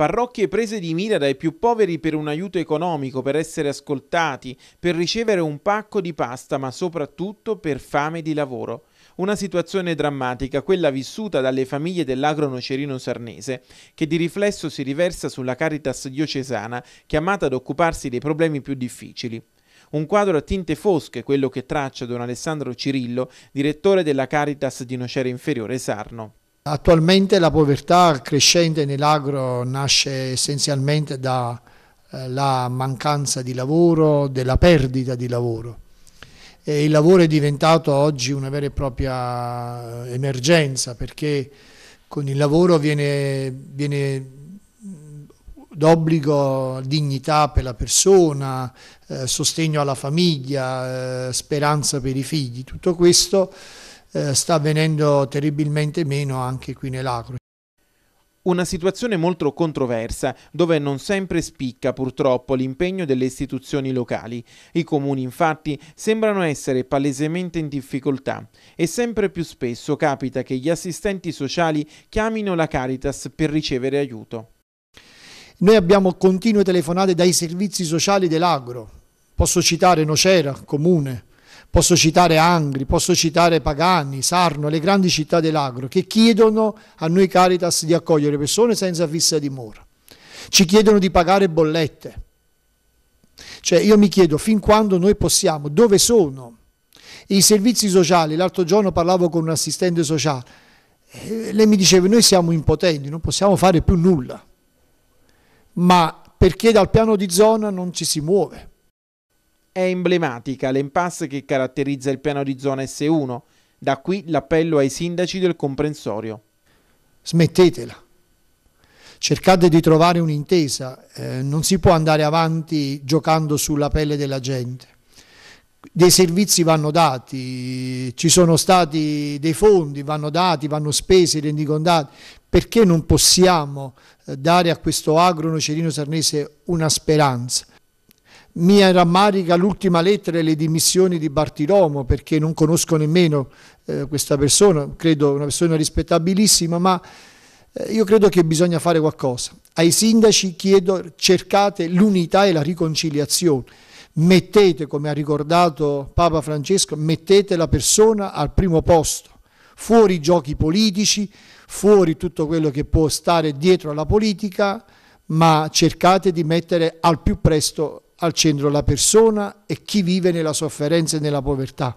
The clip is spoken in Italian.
Parrocchie prese di mira dai più poveri per un aiuto economico, per essere ascoltati, per ricevere un pacco di pasta, ma soprattutto per fame di lavoro. Una situazione drammatica, quella vissuta dalle famiglie dell'agro nocerino sarnese, che di riflesso si riversa sulla Caritas diocesana, chiamata ad occuparsi dei problemi più difficili. Un quadro a tinte fosche, quello che traccia don Alessandro Cirillo, direttore della Caritas di Nocera Inferiore Sarno. Attualmente la povertà crescente nell'agro nasce essenzialmente dalla eh, mancanza di lavoro, della perdita di lavoro. E il lavoro è diventato oggi una vera e propria eh, emergenza perché con il lavoro viene, viene d'obbligo dignità per la persona, eh, sostegno alla famiglia, eh, speranza per i figli. Tutto questo eh, sta venendo terribilmente meno anche qui nell'agro. Una situazione molto controversa, dove non sempre spicca purtroppo l'impegno delle istituzioni locali. I comuni infatti sembrano essere palesemente in difficoltà e sempre più spesso capita che gli assistenti sociali chiamino la Caritas per ricevere aiuto. Noi abbiamo continue telefonate dai servizi sociali dell'Agro, posso citare Nocera, Comune, posso citare Angri, posso citare Pagani, Sarno, le grandi città dell'agro, che chiedono a noi Caritas di accogliere persone senza fissa dimora. Ci chiedono di pagare bollette. Cioè io mi chiedo fin quando noi possiamo, dove sono? I servizi sociali, l'altro giorno parlavo con un assistente sociale, e eh, lei mi diceva noi siamo impotenti, non possiamo fare più nulla, ma perché dal piano di zona non ci si muove? È emblematica l'impasse che caratterizza il piano di zona S1, da qui l'appello ai sindaci del comprensorio. Smettetela cercate di trovare un'intesa, eh, non si può andare avanti giocando sulla pelle della gente. Dei servizi vanno dati, ci sono stati dei fondi, vanno dati, vanno spesi, rendicondati. Perché non possiamo eh, dare a questo agro nocerino sarnese una speranza? Mi rammarica l'ultima lettera e le dimissioni di Bartiromo perché non conosco nemmeno eh, questa persona, credo una persona rispettabilissima, ma eh, io credo che bisogna fare qualcosa. Ai sindaci chiedo cercate l'unità e la riconciliazione. Mettete, come ha ricordato Papa Francesco, mettete la persona al primo posto fuori i giochi politici, fuori tutto quello che può stare dietro alla politica, ma cercate di mettere al più presto al centro la persona e chi vive nella sofferenza e nella povertà,